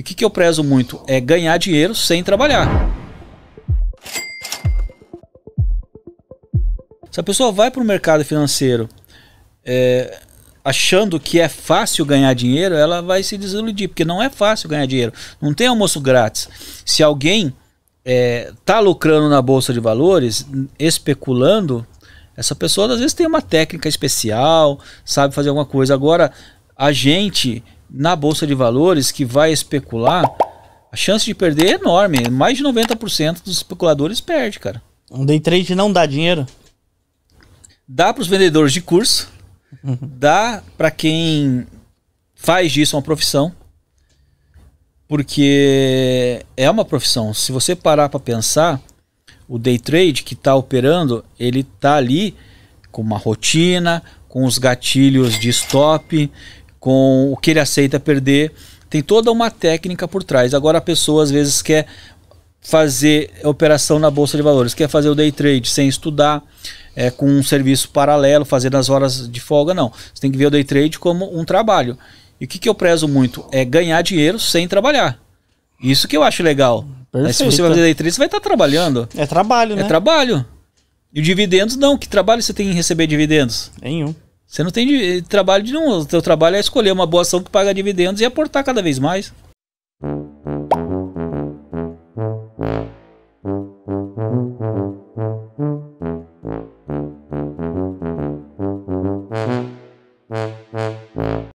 E o que, que eu prezo muito? É ganhar dinheiro sem trabalhar. Se a pessoa vai para o mercado financeiro é, achando que é fácil ganhar dinheiro, ela vai se desiludir, porque não é fácil ganhar dinheiro. Não tem almoço grátis. Se alguém está é, tá lucrando na bolsa de valores, especulando, essa pessoa às vezes tem uma técnica especial, sabe fazer alguma coisa. Agora, a gente na bolsa de valores que vai especular, a chance de perder é enorme. Mais de 90% dos especuladores perde, cara. Um day trade não dá dinheiro? Dá para os vendedores de curso, uhum. dá para quem faz disso uma profissão, porque é uma profissão. Se você parar para pensar, o day trade que está operando, ele está ali com uma rotina, com os gatilhos de stop, com o que ele aceita perder. Tem toda uma técnica por trás. Agora a pessoa às vezes quer fazer operação na bolsa de valores, quer fazer o day trade sem estudar, é, com um serviço paralelo, fazer nas horas de folga, não. Você tem que ver o day trade como um trabalho. E o que, que eu prezo muito é ganhar dinheiro sem trabalhar. Isso que eu acho legal. Mas né? se você vai fazer day trade, você vai estar tá trabalhando. É trabalho, é né? É trabalho. E dividendos não, que trabalho você tem em receber dividendos? Nenhum. Você não tem de, eh, trabalho de não. O teu trabalho é escolher uma boa ação que paga dividendos e aportar cada vez mais.